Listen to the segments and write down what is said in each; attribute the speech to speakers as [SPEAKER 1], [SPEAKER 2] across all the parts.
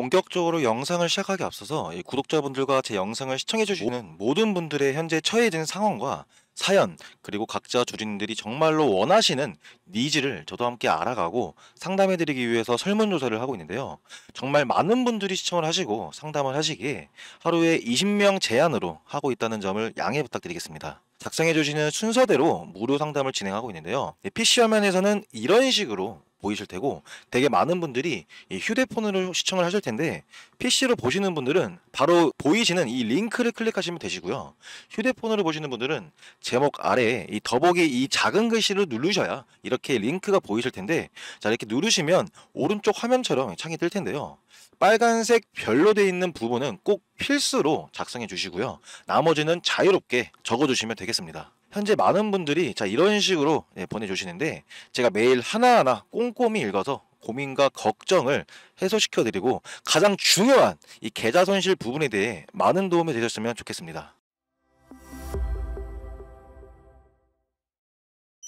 [SPEAKER 1] 본격적으로 영상을 시작하기 앞서서 구독자분들과 제 영상을 시청해주시는 모든 분들의 현재 처해진 상황과 사연, 그리고 각자 주린들이 정말로 원하시는 니즈를 저도 함께 알아가고 상담해드리기 위해서 설문조사를 하고 있는데요. 정말 많은 분들이 시청을 하시고 상담을 하시기에 하루에 20명 제한으로 하고 있다는 점을 양해 부탁드리겠습니다. 작성해주시는 순서대로 무료 상담을 진행하고 있는데요. PC 예, 화면에서는 이런 식으로 보이실 테고 되게 많은 분들이 휴대폰으로 시청을 하실 텐데 PC로 보시는 분들은 바로 보이시는 이 링크를 클릭하시면 되시고요. 휴대폰으로 보시는 분들은 제목 아래에 이 더보기 이 작은 글씨를 누르셔야 이렇게 링크가 보이실 텐데 자 이렇게 누르시면 오른쪽 화면처럼 창이 뜰 텐데요. 빨간색 별로 돼 있는 부분은 꼭 필수로 작성해 주시고요. 나머지는 자유롭게 적어 주시면 되겠습니다. 현재 많은 분들이 자 이런 식으로 예, 보내주시는데 제가 매일 하나하나 꼼꼼히 읽어서 고민과 걱정을 해소시켜 드리고 가장 중요한 이 계좌 손실 부분에 대해 많은 도움이 되셨으면 좋겠습니다.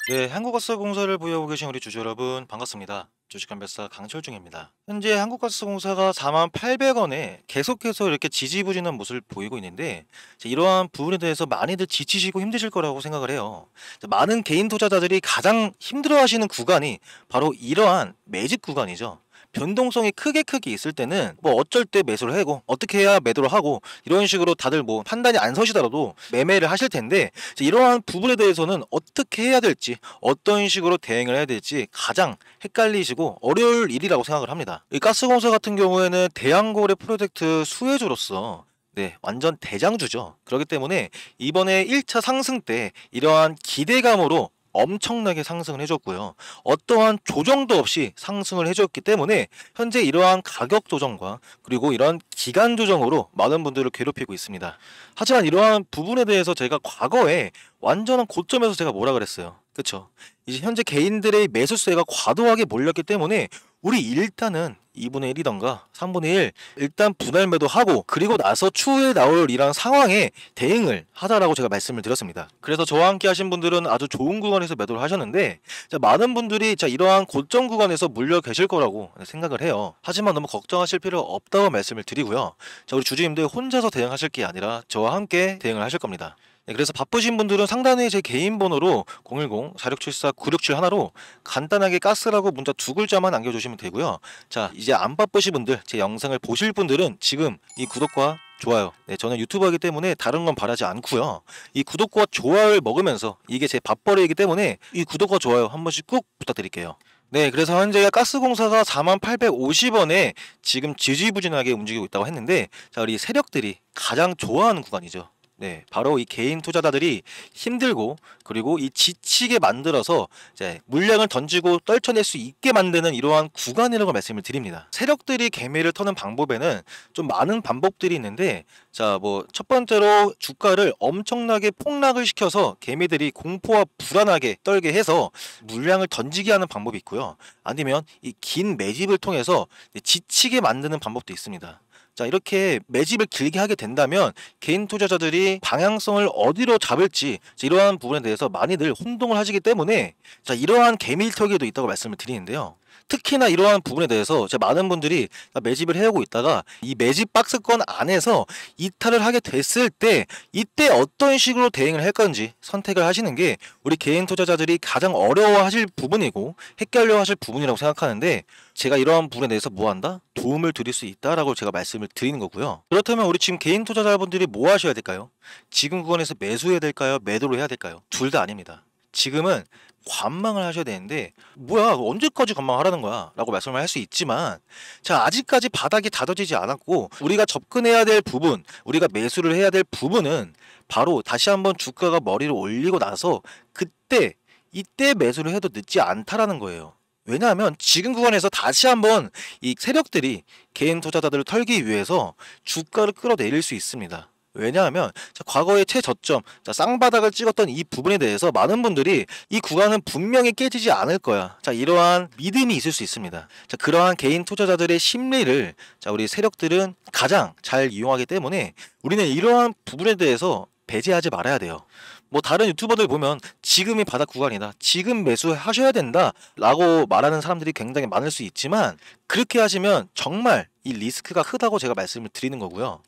[SPEAKER 1] 네, 한국어서 공사를 보유하고 계신 우리 주주 여러분 반갑습니다. 주식한 백사 강철중입니다. 현재 한국가스공사가 4만 800원에 계속해서 이렇게 지지부진한 모습을 보이고 있는데 이러한 부분에 대해서 많이들 지치시고 힘드실 거라고 생각을 해요. 많은 개인 투자자들이 가장 힘들어하시는 구간이 바로 이러한 매집 구간이죠. 변동성이 크게 크게 있을 때는 뭐 어쩔 때 매수를 하고 어떻게 해야 매도를 하고 이런 식으로 다들 뭐 판단이 안 서시더라도 매매를 하실 텐데 이러한 부분에 대해서는 어떻게 해야 될지 어떤 식으로 대응을 해야 될지 가장 헷갈리시고 어려울 일이라고 생각을 합니다. 이 가스공사 같은 경우에는 대양거래 프로젝트 수혜주로서 네, 완전 대장주죠. 그렇기 때문에 이번에 1차 상승 때 이러한 기대감으로 엄청나게 상승을 해줬고요. 어떠한 조정도 없이 상승을 해줬기 때문에 현재 이러한 가격 조정과 그리고 이런 기간 조정으로 많은 분들을 괴롭히고 있습니다. 하지만 이러한 부분에 대해서 제가 과거에 완전한 고점에서 제가 뭐라 그랬어요. 그쵸? 이제 현재 개인들의 매수세가 과도하게 몰렸기 때문에 우리 일단은 2분의 1이던가 3분의 1 일단 분할 매도하고 그리고 나서 추후에 나올 이런 상황에 대응을 하다라고 제가 말씀을 드렸습니다. 그래서 저와 함께 하신 분들은 아주 좋은 구간에서 매도를 하셨는데 자, 많은 분들이 자, 이러한 고점 구간에서 물려 계실 거라고 생각을 해요. 하지만 너무 걱정하실 필요 없다고 말씀을 드리고요. 자, 우리 주주님들 혼자서 대응하실 게 아니라 저와 함께 대응을 하실 겁니다. 네, 그래서 바쁘신 분들은 상단에 제 개인 번호로 010-4674-967 1로 간단하게 가스라고 문자 두 글자만 남겨주시면 되고요. 자, 이제 안 바쁘신 분들, 제 영상을 보실 분들은 지금 이 구독과 좋아요. 네, 저는 유튜버이기 때문에 다른 건 바라지 않고요. 이 구독과 좋아요를 먹으면서 이게 제 밥벌이이기 때문에 이 구독과 좋아요 한 번씩 꼭 부탁드릴게요. 네, 그래서 현재 가스공사가 4850원에 지금 지지부진하게 움직이고 있다고 했는데 자, 우리 세력들이 가장 좋아하는 구간이죠. 네, 바로 이 개인 투자자들이 힘들고 그리고 이 지치게 만들어서 이제 물량을 던지고 떨쳐낼 수 있게 만드는 이러한 구간이라고 말씀을 드립니다. 세력들이 개미를 터는 방법에는 좀 많은 방법들이 있는데 자, 뭐 첫 번째로 주가를 엄청나게 폭락을 시켜서 개미들이 공포와 불안하게 떨게 해서 물량을 던지게 하는 방법이 있고요. 아니면 이 긴 매집을 통해서 지치게 만드는 방법도 있습니다. 자, 이렇게 매집을 길게 하게 된다면 개인 투자자들이 방향성을 어디로 잡을지 자, 이러한 부분에 대해서 많이들 혼동을 하시기 때문에 자, 이러한 개밀 턱에도 있다고 말씀을 드리는데요. 특히나 이러한 부분에 대해서 제 많은 분들이 매집을 해오고 있다가 이 매집 박스권 안에서 이탈을 하게 됐을 때 이때 어떤 식으로 대응을 할 건지 선택을 하시는 게 우리 개인 투자자들이 가장 어려워하실 부분이고 헷갈려 하실 부분이라고 생각하는데 제가 이러한 부분에 대해서 뭐 한다? 도움을 드릴 수 있다라고 제가 말씀을 드리는 거고요. 그렇다면 우리 지금 개인 투자자분들이 뭐 하셔야 될까요? 지금 구간에서 매수해야 될까요? 매도를 해야 될까요? 둘 다 아닙니다. 지금은 관망을 하셔야 되는데 뭐야 언제까지 관망하라는 거야 라고 말씀을 할 수 있지만 자 아직까지 바닥이 다져지지 않았고 우리가 접근해야 될 부분 우리가 매수를 해야 될 부분은 바로 다시 한번 주가가 머리를 올리고 나서 그때 이때 매수를 해도 늦지 않다라는 거예요 왜냐하면 지금 구간에서 다시 한번 이 세력들이 개인 투자자들을 털기 위해서 주가를 끌어내릴 수 있습니다 왜냐하면 과거의 최저점, 쌍바닥을 찍었던 이 부분에 대해서 많은 분들이 이 구간은 분명히 깨지지 않을 거야. 자, 이러한 믿음이 있을 수 있습니다. 자, 그러한 개인 투자자들의 심리를 자, 우리 세력들은 가장 잘 이용하기 때문에 우리는 이러한 부분에 대해서 배제하지 말아야 돼요. 뭐 다른 유튜버들 보면 지금이 바닥 구간이다. 지금 매수하셔야 된다. 라고 말하는 사람들이 굉장히 많을 수 있지만 그렇게 하시면 정말 이 리스크가 크다고 제가 말씀을 드리는 거고요.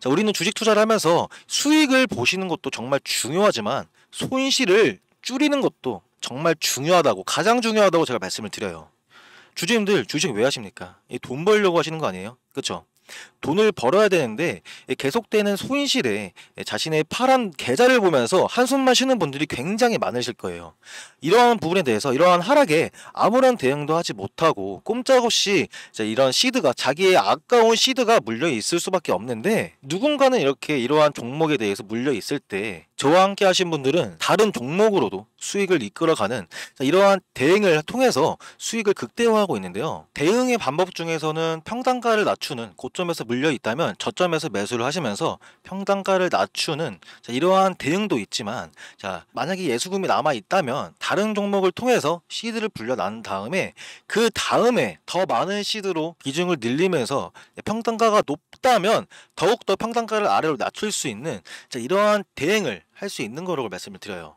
[SPEAKER 1] 자, 우리는 주식 투자를 하면서 수익을 보시는 것도 정말 중요하지만 손실을 줄이는 것도 정말 중요하다고 가장 중요하다고 제가 말씀을 드려요. 주주님들 주식 왜 하십니까? 돈 벌려고 하시는 거 아니에요? 그렇죠? 돈을 벌어야 되는데 계속되는 손실에 자신의 파란 계좌를 보면서 한숨만 쉬는 분들이 굉장히 많으실 거예요. 이러한 부분에 대해서 이러한 하락에 아무런 대응도 하지 못하고 꼼짝없이 이런 시드가 자기의 아까운 시드가 물려 있을 수밖에 없는데 누군가는 이렇게 이러한 종목에 대해서 물려 있을 때 저와 함께 하신 분들은 다른 종목으로도 수익을 이끌어가는 이러한 대응을 통해서 수익을 극대화하고 있는데요. 대응의 방법 중에서는 평단가를 낮추는 고점에서 물려 있다면 저점에서 매수를 하시면서 평단가를 낮추는 이러한 대응도 있지만 자, 만약에 예수금이 남아 있다면 다른 종목을 통해서 시드를 불려 난 다음에 그 다음에 더 많은 시드로 비중을 늘리면서 평단가가 높다면 더욱더 평단가를 아래로 낮출 수 있는 이러한 대응을 할수 있는 거라고 말씀을 드려요.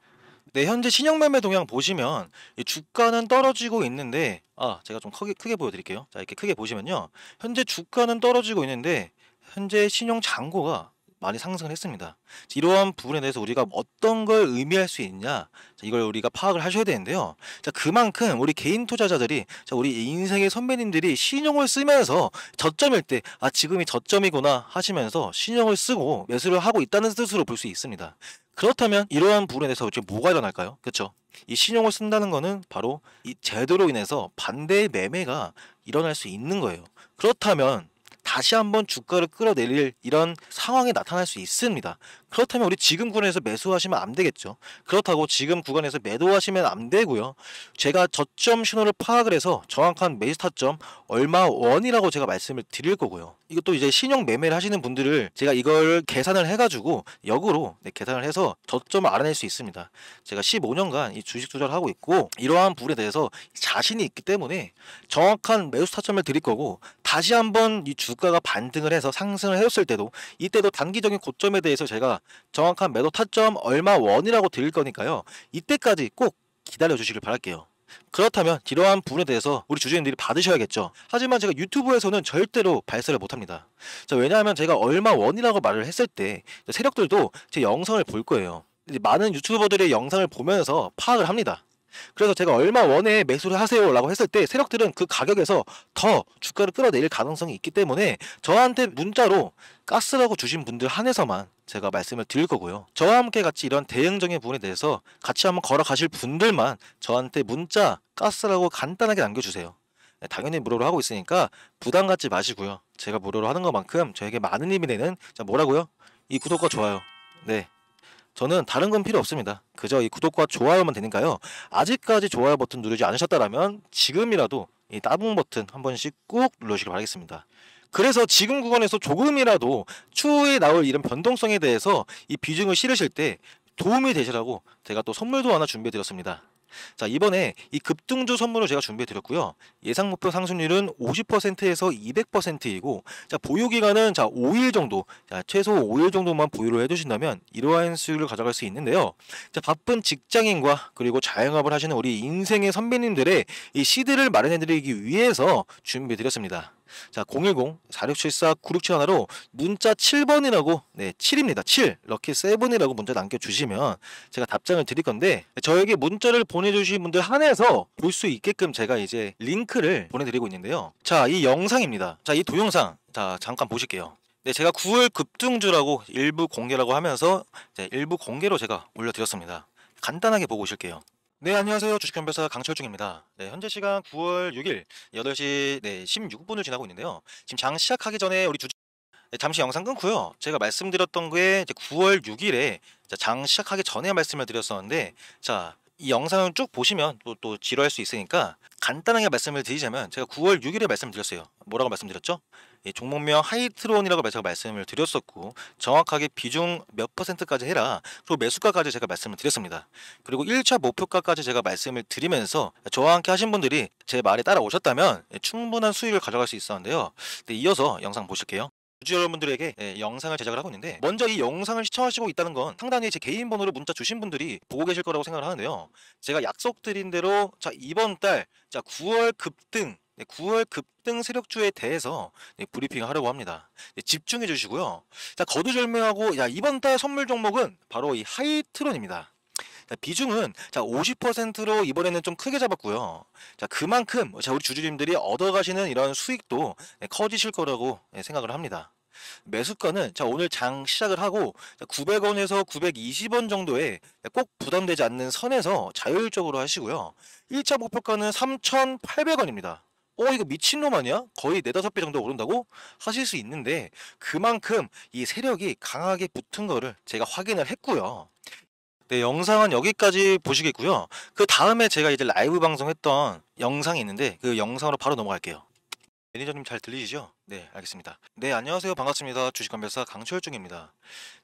[SPEAKER 1] 네, 현재 신형매매 동향 보시면 주가는 떨어지고 있는데 아 제가 좀 크게, 크게 보여드릴게요. 자 이렇게 크게 보시면요, 현재 주가는 떨어지고 있는데 현재 신용 잔고가 많이 상승을 했습니다. 이러한 부분에 대해서 우리가 어떤 걸 의미할 수 있냐 이걸 우리가 파악을 하셔야 되는데요. 자 그만큼 우리 개인 투자자들이 자, 우리 인생의 선배님들이 신용을 쓰면서 저점일 때 아 지금이 저점이구나 하시면서 신용을 쓰고 매수를 하고 있다는 뜻으로 볼 수 있습니다. 그렇다면 이러한 부분에 대해서 지금 뭐가 일어날까요? 그렇죠? 이 신용을 쓴다는 거는 바로 이 제도로 인해서 반대 매매가 일어날 수 있는 거예요. 그렇다면 다시 한번 주가를 끌어내릴 이런 상황이 나타날 수 있습니다. 그렇다면 우리 지금 구간에서 매수하시면 안 되겠죠. 그렇다고 지금 구간에서 매도하시면 안 되고요. 제가 저점 신호를 파악을 해서 정확한 매수 타점 얼마 원이라고 제가 말씀을 드릴 거고요. 이것도 이제 신용 매매를 하시는 분들을 제가 이걸 계산을 해가지고 역으로 네, 계산을 해서 저점을 알아낼 수 있습니다. 제가 15년간 이 주식 투자를 하고 있고 이러한 부분에 대해서 자신이 있기 때문에 정확한 매수 타점을 드릴 거고 다시 한번 이 주가가 반등을 해서 상승을 해줬을 때도 이때도 단기적인 고점에 대해서 제가 정확한 매도 타점 얼마 원이라고 드릴 거니까요. 이때까지 꼭 기다려 주시길 바랄게요. 그렇다면 이러한 부분에 대해서 우리 주주님들이 받으셔야겠죠. 하지만 제가 유튜브에서는 절대로 발설을 못합니다. 자, 왜냐하면 제가 얼마 원이라고 말을 했을 때 세력들도 제 영상을 볼 거예요. 많은 유튜버들의 영상을 보면서 파악을 합니다. 그래서 제가 얼마 원에 매수를 하세요라고 했을 때 세력들은 그 가격에서 더 주가를 끌어내릴 가능성이 있기 때문에 저한테 문자로 가스라고 주신 분들 한해서만 제가 말씀을 드릴 거고요. 저와 함께 같이 이런 대응적인 부분에 대해서 같이 한번 걸어가실 분들만 저한테 문자 가스라고 간단하게 남겨주세요. 네, 당연히 무료로 하고 있으니까 부담 갖지 마시고요. 제가 무료로 하는 것만큼 저에게 많은 힘이 되는 자 뭐라고요? 이 구독과 좋아요. 네. 저는 다른 건 필요 없습니다. 그저 이 구독과 좋아요만 되니까요. 아직까지 좋아요 버튼 누르지 않으셨다면 지금이라도 이 따봉 버튼 한 번씩 꾹 눌러주시길 바라겠습니다. 그래서 지금 구간에서 조금이라도 추후에 나올 이런 변동성에 대해서 이 비중을 실으실 때 도움이 되시라고 제가 또 선물도 하나 준비해 드렸습니다. 자, 이번에 이 급등주 선물을 제가 준비해 드렸고요. 예상 목표 상승률은 50%에서 200%이고 자, 보유 기간은 자, 5일 정도. 자, 최소 5일 정도만 보유를 해 두신다면 이러한 수익을 가져갈 수 있는데요. 자, 바쁜 직장인과 그리고 자영업을 하시는 우리 인생의 선배님들의 이 시드를 마련해 드리기 위해서 준비 드렸습니다. 자, 010-4674-9671로 문자 7번이라고, 네, 7입니다. 7. 럭키 7이라고 문자 남겨주시면 제가 답장을 드릴 건데, 저에게 문자를 보내주신 분들 한해서 볼 수 있게끔 제가 이제 링크를 보내드리고 있는데요. 자, 이 영상입니다. 자, 이 동영상. 자, 잠깐 보실게요. 네, 제가 9월 급등주라고 일부 공개라고 하면서 일부 공개로 제가 올려드렸습니다. 간단하게 보고 오실게요. 네, 안녕하세요. 주식편배사 강철중입니다. 네, 현재 시간 9월 6일 8시 네, 16분을 지나고 있는데요. 지금 장 시작하기 전에 우리 주 네, 잠시 영상 끊고요. 제가 말씀드렸던 게 9월 6일에 장 시작하기 전에 말씀을 드렸었는데 자, 이 영상을 쭉 보시면 또, 또 지루할 수 있으니까 간단하게 말씀을 드리자면 제가 9월 6일에 말씀드렸어요. 뭐라고 말씀드렸죠? 예, 종목명 하이트론이라고 제가 말씀을 드렸었고 정확하게 비중 몇 퍼센트까지 해라 그리고 매수가까지 제가 말씀을 드렸습니다. 그리고 1차 목표가까지 제가 말씀을 드리면서 저와 함께 하신 분들이 제 말에 따라오셨다면 충분한 수익을 가져갈 수 있었는데요. 이어서 영상 보실게요. 주주 여러분들에게 예, 영상을 제작을 하고 있는데 먼저 이 영상을 시청하시고 있다는 건 상당히 제 개인 번호로 문자 주신 분들이 보고 계실 거라고 생각을 하는데요. 제가 약속드린 대로 자 이번 달 자 9월 급등 9월 급등 세력주에 대해서 네, 브리핑을 하려고 합니다. 네, 집중해 주시고요. 자, 거두절명하고 야, 이번 달 선물 종목은 바로 이 하이트론입니다. 자, 비중은 자 50%로 이번에는 좀 크게 잡았고요. 자 그만큼 자 우리 주주님들이 얻어가시는 이런 수익도 커지실 거라고 생각을 합니다. 매수가는 자 오늘 장 시작을 하고 900원에서 920원 정도에 꼭 부담되지 않는 선에서 자율적으로 하시고요. 1차 목표가는 3,800원입니다. 어 이거 미친놈 아니야? 거의 네다섯 배 정도 오른다고 하실 수 있는데 그만큼 이 세력이 강하게 붙은 거를 제가 확인을 했고요. 네, 영상은 여기까지 보시겠고요. 그 다음에 제가 이제 라이브 방송했던 영상이 있는데 그 영상으로 바로 넘어갈게요. 매니저님 잘 들리시죠? 네, 알겠습니다. 네, 안녕하세요. 반갑습니다. 주식관별사 강철중입니다.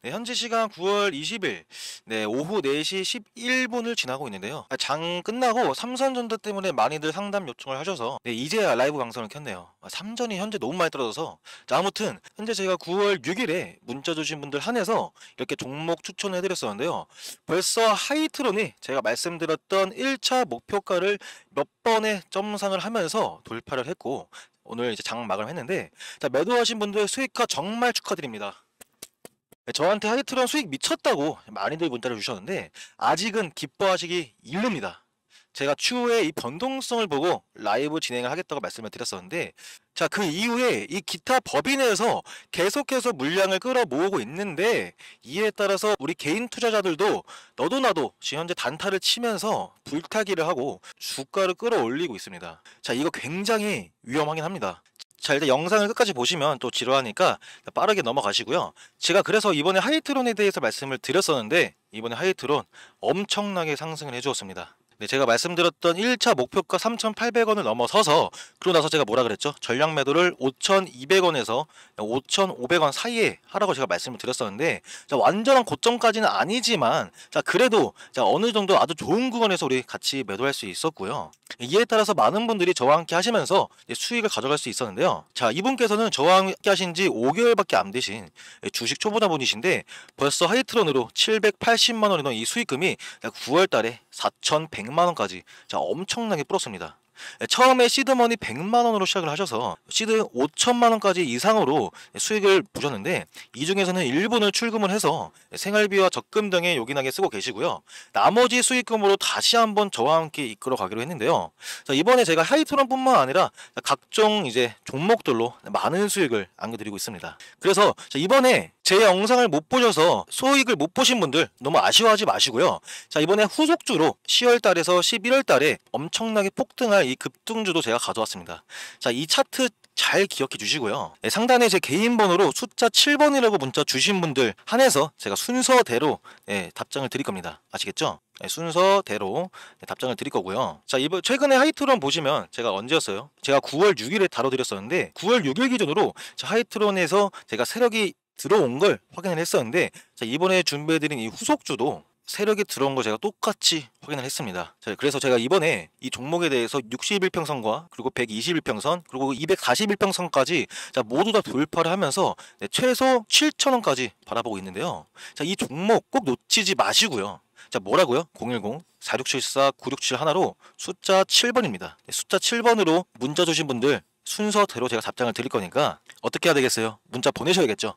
[SPEAKER 1] 네, 현재 시간 9월 20일, 네, 오후 4시 11분을 지나고 있는데요. 아, 장 끝나고 삼선전자 때문에 많이들 상담 요청을 하셔서, 네, 이제야 라이브 방송을 켰네요. 아, 삼전이 현재 너무 많이 떨어져서, 자, 아무튼, 현재 제가 9월 6일에 문자 주신 분들 한해서 이렇게 종목 추천해드렸었는데요. 벌써 하이트론이 제가 말씀드렸던 1차 목표가를 몇 번의 점상을 하면서 돌파를 했고, 오늘 이제 장 마감을 했는데 자 매도하신 분들 수익과 정말 축하드립니다. 네, 저한테 하이트론 수익 미쳤다고 많이들 문자를 주셨는데 아직은 기뻐하시기 일릅니다. 제가 추후에 이 변동성을 보고 라이브 진행을 하겠다고 말씀을 드렸었는데 자 그 이후에 이 기타 법인에서 계속해서 물량을 끌어모으고 있는데 이에 따라서 우리 개인 투자자들도 너도 나도 지금 현재 단타를 치면서 불타기를 하고 주가를 끌어올리고 있습니다 자 이거 굉장히 위험하긴 합니다 자 일단 영상을 끝까지 보시면 또 지루하니까 빠르게 넘어가시고요 제가 그래서 이번에 하이트론에 대해서 말씀을 드렸었는데 이번에 하이트론 엄청나게 상승을 해주었습니다 네, 제가 말씀드렸던 1차 목표가 3,800원을 넘어서서 그러고 나서 제가 뭐라 그랬죠? 전량 매도를 5,200원에서 5,500원 사이에 하라고 제가 말씀을 드렸었는데 자, 완전한 고점까지는 아니지만 자, 그래도 자, 어느 정도 아주 좋은 구간에서 우리 같이 매도할 수 있었고요. 이에 따라서 많은 분들이 저와 함께 하시면서 수익을 가져갈 수 있었는데요. 자, 이분께서는 저와 함께 하신 지 5개월밖에 안 되신 예, 주식 초보자 분이신데 벌써 하이트론으로 780만 원이던 이 수익금이 9월 달에 4,100만 원까지 자 엄청나게 불었습니다. 예, 처음에 시드머니 100만원으로 시작을 하셔서 시드 5천만원까지 이상으로 수익을 보셨는데 이 중에서는 일부는 출금을 해서 생활비와 적금 등에 요긴하게 쓰고 계시고요. 나머지 수익금으로 다시 한번 저와 함께 이끌어 가기로 했는데요. 자, 이번에 제가 하이트론뿐만 아니라 각종 이제 종목들로 많은 수익을 안겨드리고 있습니다. 그래서 이번에 제 영상을 못 보셔서 소익을 못 보신 분들 너무 아쉬워하지 마시고요. 자 이번에 후속주로 10월달에서 11월달에 엄청나게 폭등할 이 급등주도 제가 가져왔습니다. 자 이 차트 잘 기억해 주시고요. 네, 상단에 제 개인 번호로 숫자 7번이라고 문자 주신 분들 한해서 제가 순서대로 네, 답장을 드릴 겁니다. 아시겠죠? 네, 순서대로 네, 답장을 드릴 거고요. 자, 이번 최근에 하이트론 보시면 제가 언제였어요? 제가 9월 6일에 다뤄드렸었는데 9월 6일 기준으로 하이트론에서 제가 세력이 들어온 걸 확인을 했었는데 자, 이번에 준비해드린 이 후속주도 세력이 들어온 걸 제가 똑같이 확인을 했습니다. 자, 그래서 제가 이번에 이 종목에 대해서 61평선과 그리고 121평선 그리고 241평선까지 자, 모두 다 돌파를 하면서 네, 최소 7천원까지 바라보고 있는데요. 자, 이 종목 꼭 놓치지 마시고요. 자 뭐라고요? 010 4674 967 하나로 숫자 7번입니다. 숫자 7번으로 문자 주신 분들 순서대로 제가 답장을 드릴 거니까 어떻게 해야 되겠어요? 문자 보내셔야겠죠.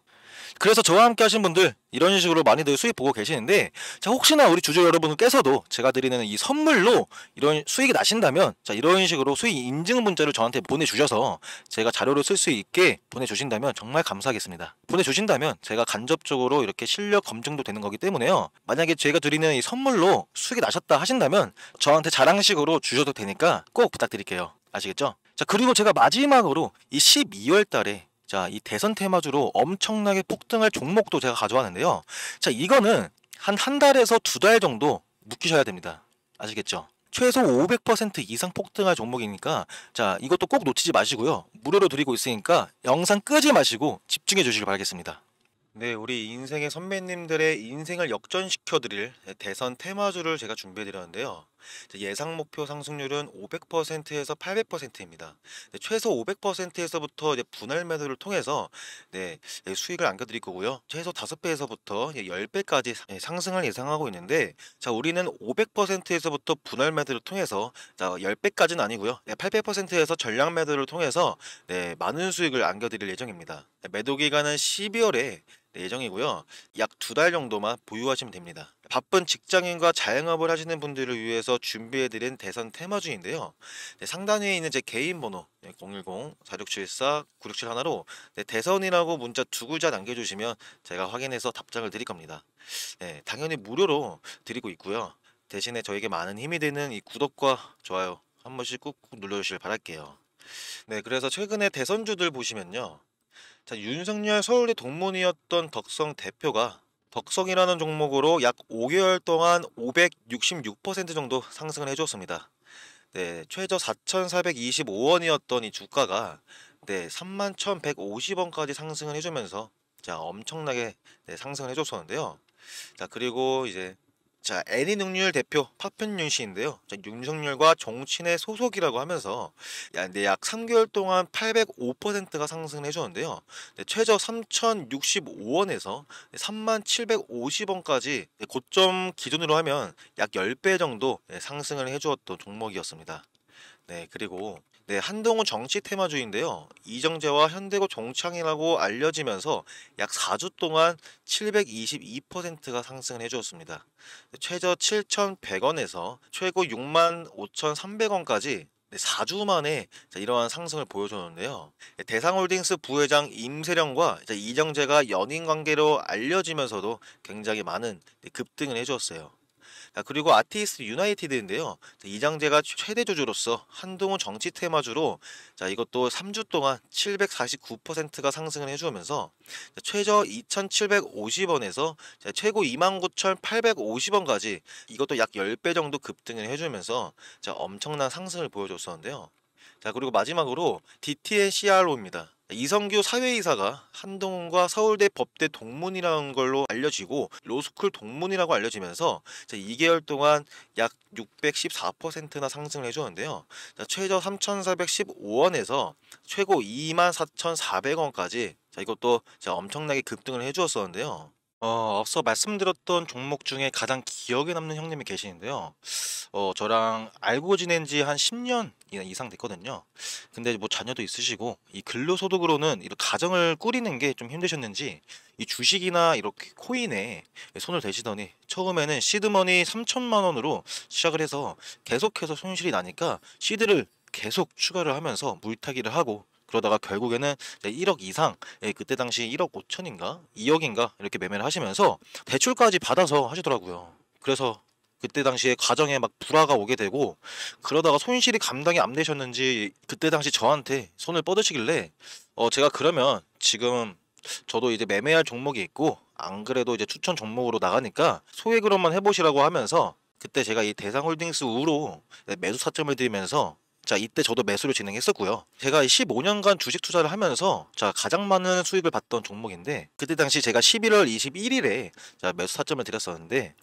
[SPEAKER 1] 그래서 저와 함께 하신 분들 이런 식으로 많이들 수익 보고 계시는데 자 혹시나 우리 주주 여러분께서도 제가 드리는 이 선물로 이런 수익이 나신다면 자 이런 식으로 수익 인증 문자를 저한테 보내주셔서 제가 자료를 쓸 수 있게 보내주신다면 정말 감사하겠습니다 보내주신다면 제가 간접적으로 이렇게 실력 검증도 되는 거기 때문에요 만약에 제가 드리는 이 선물로 수익이 나셨다 하신다면 저한테 자랑식으로 주셔도 되니까 꼭 부탁드릴게요 아시겠죠? 자 그리고 제가 마지막으로 이 12월 달에 자, 이 대선 테마주로 엄청나게 폭등할 종목도 제가 가져왔는데요. 자, 이거는 한 한 달에서 두 달 정도 묵히셔야 됩니다. 아시겠죠? 최소 500% 이상 폭등할 종목이니까 자 이것도 꼭 놓치지 마시고요 무료로 드리고 있으니까 영상 끄지 마시고 집중해 주시길 바라겠습니다 네 우리 인생의 선배님들의 인생을 역전시켜 드릴 대선 테마주를 제가 준비해 드렸는데요 예상 목표 상승률은 500%에서 800%입니다. 최소 500%에서부터 분할 매도를 통해서 네, 예, 수익을 안겨드릴 거고요. 최소 5배에서부터 10배까지 예, 상승을 예상하고 있는데 자 우리는 500%에서부터 분할 매도를 통해서 10배까지는 아니고요. 800%에서 예, 전량 매도를 통해서 네, 많은 수익을 안겨드릴 예정입니다. 매도 기간은 12월에 예정이고요. 약 두 달 정도만 보유하시면 됩니다. 바쁜 직장인과 자영업을 하시는 분들을 위해서 준비해드린 대선 테마중인데요 네, 상단에 위 있는 제 개인 번호 0 1 0 4 6 7 4 9 6 7 1로 네, 대선이라고 문자 두 글자 남겨주시면 제가 확인해서 답장을 드릴 겁니다. 네, 당연히 무료로 드리고 있고요. 대신에 저에게 많은 힘이 되는 이 구독과 좋아요 한 번씩 꾹꾹 눌러주시길 바랄게요. 네, 그래서 최근에 대선주들 보시면요. 자, 윤석열 서울대 동문이었던 덕성 대표가 덕성이라는 종목으로 약 5개월 동안 566% 정도 상승을 해줬습니다. 네, 최저 4,425원이었던 이 주가가 네, 31,150원까지 상승을 해주면서 자, 엄청나게 네, 상승을 해줬었는데요. 자, 그리고 이제 자, 애니능률 대표 파편윤 씨인데요. 자, 윤석열과 정치인의 소속이라고 하면서 야, 네, 약 3개월 동안 805%가 상승을 해주는데요. 었 네, 최저 3,065원에서 3,750원까지 네, 고점 기준으로 하면 약 10배 정도 네, 상승을 해주었던 종목이었습니다. 네, 그리고 네, 한동훈 정치 테마주인데요. 이정재와 현대고 종창이라고 알려지면서 약 4주 동안 722%가 상승을 해주었습니다. 최저 7,100원에서 최고 65,300원까지 4주 만에 이러한 상승을 보여줬는데요. 네, 대상홀딩스 부회장 임세령과 이정재가 연인 관계로 알려지면서도 굉장히 많은 네, 급등을 해주었어요. 아, 그리고 아티스트 유나이티드인데요. 이장재가 최대 주주로서 한동훈 정치 테마주로 자, 이것도 3주 동안 749%가 상승을 해주면서 최저 2,750원에서 최고 29,850원까지 이것도 약 10배 정도 급등을 해주면서 엄청난 상승을 보여줬었는데요. 자 그리고 마지막으로 DTNCRO입니다. 이성규 사회이사가 한동훈과 서울대 법대 동문이라는 걸로 알려지고 로스쿨 동문이라고 알려지면서 2개월 동안 약 614%나 상승을 해주는데요. 었 최저 3,415원에서 최고 24,400원까지 이것도 엄청나게 급등을 해주었었는데요. 어 앞서 말씀드렸던 종목 중에 가장 기억에 남는 형님이 계시는데요. 어 저랑 알고 지낸 지 한 10년 이상 됐거든요. 근데 뭐 자녀도 있으시고 이 근로소득으로는 이 가정을 꾸리는 게 좀 힘드셨는지 이 주식이나 이렇게 코인에 손을 대시더니 처음에는 시드머니 3천만 원으로 시작을 해서 계속해서 손실이 나니까 시드를 계속 추가를 하면서 물타기를 하고 그러다가 결국에는 1억 이상 예, 그때 당시 1억 5천인가 2억인가 이렇게 매매를 하시면서 대출까지 받아서 하시더라고요. 그래서 그때 당시에 가정에 막 불화가 오게 되고 그러다가 손실이 감당이 안 되셨는지 그때 당시 저한테 손을 뻗으시길래 어 제가 그러면 지금 저도 이제 매매할 종목이 있고 안 그래도 이제 추천 종목으로 나가니까 소액으로만 해보시라고 하면서 그때 제가 이 대상홀딩스 우로 매수 사점을 드리면서 자, 이때 저도 매수를 진행했었고요. 제가 15년간 주식 투자를 하면서 자, 가장 많은 수익을 봤던 종목인데 그때 당시 제가 11월 21일에 자, 매수 사점을 드렸었는데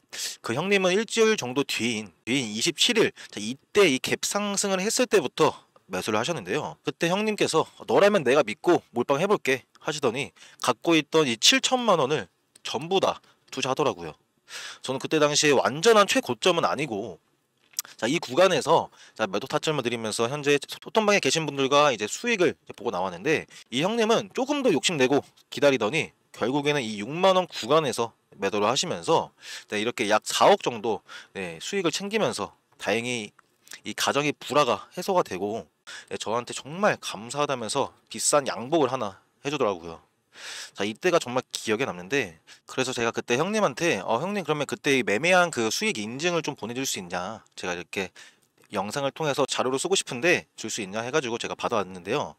[SPEAKER 1] 그 형님은 일주일 정도 뒤인 뒤인 27일 자, 이때 이 갭 상승을 했을 때부터 매수를 하셨는데요. 그때 형님께서 너라면 내가 믿고 몰빵 해볼게 하시더니 갖고 있던 이 7천만 원을 전부 다 투자하더라고요. 저는 그때 당시에 완전한 최고점은 아니고 자, 이 구간에서 자, 매도 타점을 드리면서 현재 소통방에 계신 분들과 이제 수익을 이제 보고 나왔는데 이 형님은 조금 더 욕심내고 기다리더니 결국에는 이 6만 원 구간에서 매도를 하시면서 네, 이렇게 약 4억 정도 네, 수익을 챙기면서 다행히 이 가정의 불화가 해소가 되고 네, 저한테 정말 감사하다면서 비싼 양복을 하나 해주더라고요. 자, 이때가 정말 기억에 남는데 그래서 제가 그때 형님한테 어 형님 그러면 그때 매매한 그 수익 인증을 좀 보내줄 수 있냐 제가 이렇게 영상을 통해서 자료를 쓰고 싶은데 줄 수 있냐 해가지고 제가 받아왔는데요.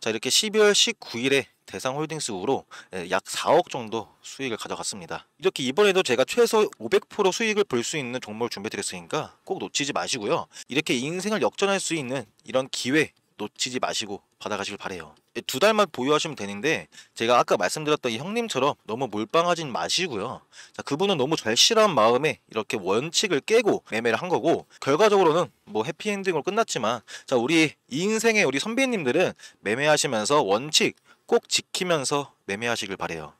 [SPEAKER 1] 자 이렇게 12월 19일에 대상홀딩스 우로 예, 약 4억 정도 수익을 가져갔습니다. 이렇게 이번에도 제가 최소 500% 수익을 볼 수 있는 종목을 준비해드렸으니까 꼭 놓치지 마시고요. 이렇게 인생을 역전할 수 있는 이런 기회 놓치지 마시고 받아가시길 바래요. 예, 두 달만 보유하시면 되는데 제가 아까 말씀드렸던 이 형님처럼 너무 몰빵하진 마시고요. 자, 그분은 너무 절실한 마음에 이렇게 원칙을 깨고 매매를 한 거고 결과적으로는 뭐 해피엔딩으로 끝났지만 자 우리 인생의 우리 선배님들은 매매하시면서 원칙 꼭 지키면서 매매하시길 바래요.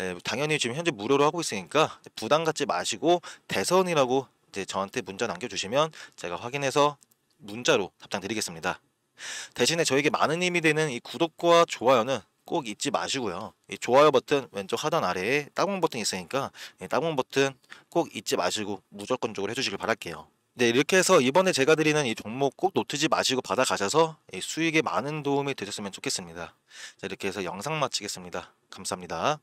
[SPEAKER 1] 에, 예, 당연히 지금 현재 무료로 하고 있으니까 부담 갖지 마시고 대선이라고 이제 저한테 문자 남겨주시면 제가 확인해서 문자로 답장 드리겠습니다. 대신에 저에게 많은 힘이 되는 이 구독과 좋아요는 꼭 잊지 마시고요. 이 좋아요 버튼 왼쪽 하단 아래에 따봉 버튼 있으니까 따봉 버튼 꼭 잊지 마시고 무조건적으로 해주시길 바랄게요. 네, 이렇게 해서 이번에 제가 드리는 이 종목 꼭 놓치지 마시고 받아가셔서 수익에 많은 도움이 되셨으면 좋겠습니다. 자, 이렇게 해서 영상 마치겠습니다. 감사합니다.